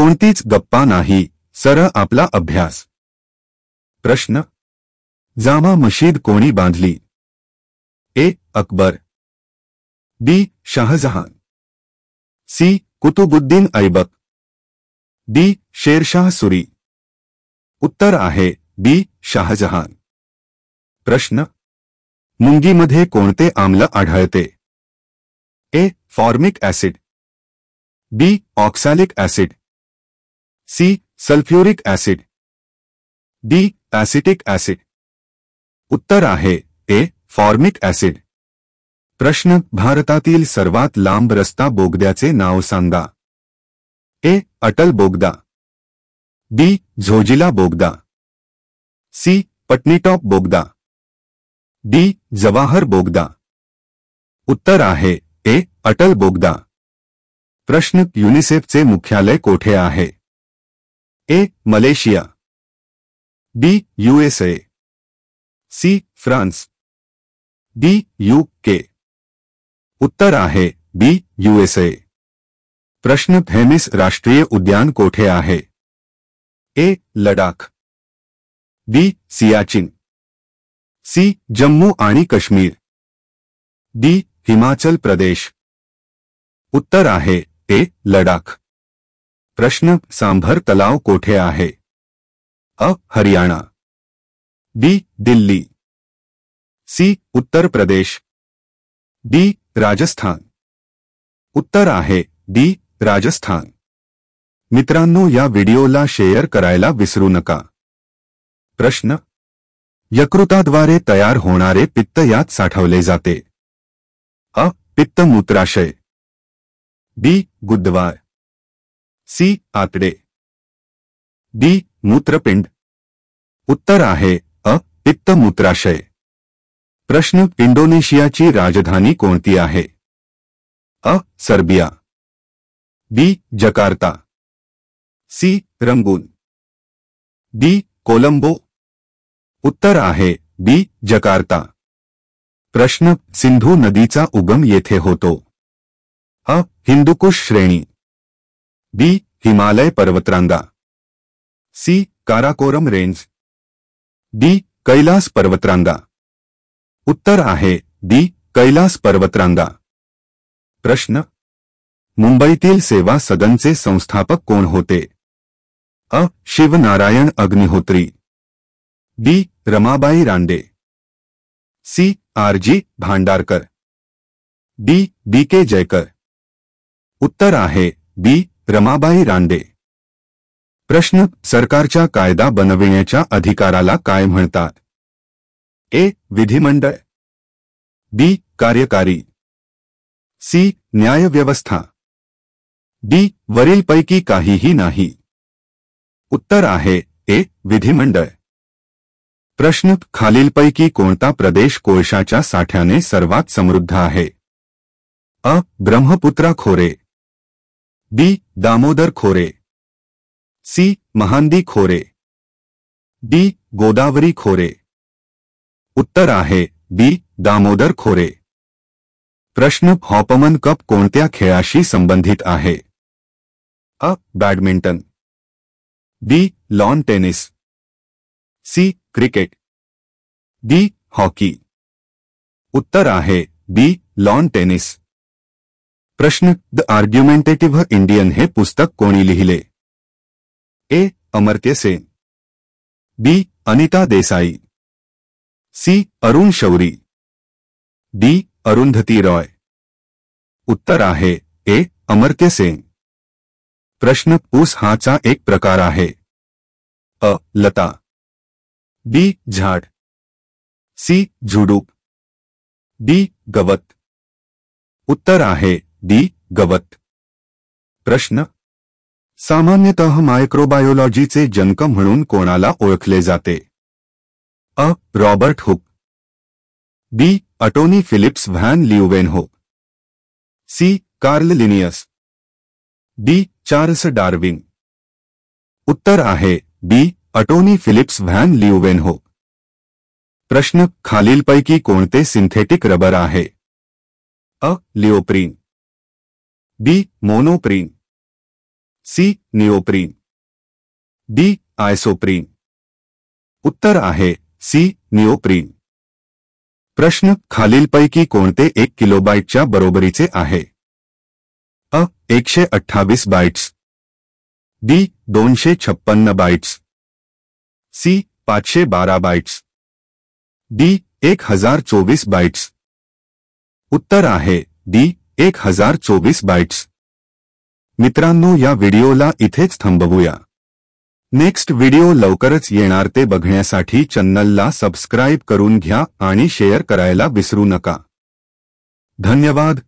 को गप्पा नहीं सर आपला अभ्यास प्रश्न जामा मशीद को बांधली A Akbar B Shahjahan C Qutubuddin Aibak D Sher Shah Suri उत्तर आहे बी शाहजहान प्रश्न मुंगी मधे को आम्ल आढ़ते A formic acid B oxalic acid C sulphuric acid D acetic acid उत्तर आहे ए फॉर्मिक एसिड प्रश्न भारतातील सर्वात लांब रस्ता बोगद्याचे नाव सांगा ए अटल बोगदा बी झोजिला बोगदा सी पटनीटॉप बोगदा डी जवाहर बोगदा उत्तर आहे ए अटल बोगदा प्रश्न युनिसेफचे मुख्यालय कोठे आहे A Malaysia B USA C France D. UK उत्तर आहे बी यूएसए प्रश्न फेमिस राष्ट्रीय उद्यान कोठे आहे A Ladakh B Siachen C Jammu आणि कश्मीर डी हिमाचल प्रदेश उत्तर आहे ए लडाख प्रश्न सांभर तलाव कोठे आहे अ Haryana B Delhi C Uttar Pradesh D Rajasthan उत्तर आहे डी राजस्थान मित्रांनो या व्हिडिओला शेअर करायला विसरू नका प्रश्न यकृताद्वारे तयार होणारे पित्त यात साठवले जाते अ पित्त मूत्राशय बी गुद्वाय सी आंकड़े डी मूत्रपिंड उत्तर आहे अ पित्त मूत्राशय प्रश्न की राजधानी को अ Serbia B Jakarta C Rangoon D Colombo उत्तर आहे बी जकार्ता प्रश्न सिंधु नदी का उगम येथे होतो अ हिंदुकुश श्रेणी बी हिमालय पर्वतरांगा C Karakoram range D Kailash पर्वतरांगा उत्तर आहे डी कैलास पर्वतरांगा प्रश्न मुंबईतील सेवा सदनचे संस्थापक कोण होते अ Shivnarayan Agnihotri D Ramabai Ranade C R G Bhandarkar D B K Jayakar उत्तर आहे बी रमाबाई रांडे प्रश्न सरकारच्या कायदा बनविण्याच्या अधिकाराला काय म्हणतात ए विधिमंडळ बी कार्यकारी सी न्यायव्यवस्था डी वरीलपैकी काहीही नाही उत्तर आहे ए विधिमंडळ प्रश्न खालीलपैकी कोणता प्रदेश कोळशाच्या साठ्याने सर्वात समृद्ध आहे अ ब्रह्मपुत्रा खोरे बी दामोदर खोरे सी महांदी खोरे डी गोदावरी खोरे उत्तर आहे बी दामोदर खोरे प्रश्न हॉपमन कप को खेलाशी संबंधित आहे अ badminton B lawn tennis C cricket D hockey उत्तर आहे बी लॉन टेनिस प्रश्न द आर्ग्युमेंटेटिव इंडियन हे पुस्तक कोणी लिहिले A Amartya Sen B Anita Desai C Arun Shourie D Arundhati Roy उत्तर आहे ए अमर्त्य सेन प्रश्न ऊस हाचा एक प्रकार आहे अ लता बी झाड सी झुडूप डी गवत उत्तर आहे डी गवत प्रश्न सामान्यत मायक्रोबायोलॉजीचे जनक म्हणून कोणाला ओळखले जाते अ Robert Hooke B Antonie Philips van हो C Carl Linnaeus D Charles Darwin उत्तर आहे बी अटोनी फिलिप्स व्हॅन हो प्रश्न खालीलपैकी कोणते सिंथेटिक रबर आहे अ leoprene B monoprene C neoprene D isoprene उत्तर आहे सी नियोप्रीन प्रश्न खालीलपैकी कोणते एक किलोबाईटच्या बरोबरीचे आहे अ एकशे अठ्ठावीस बाइट्स बी दोनशे छप्पन्न बाइट्स सी पाचशे बारा बाइट्स डी एक हजार चोवीस बाइट्स उत्तर आहे डी एक हजार चौबीस बाइट्स मित्रांनो या व्हिडिओला इथेच थांबवूया नेक्स्ट व्हिडिओ लवकरच येणार ते बघण्यासाठी चॅनलला सबस्क्राईब करून घ्या आणि शेअर करायला विसरू नका धन्यवाद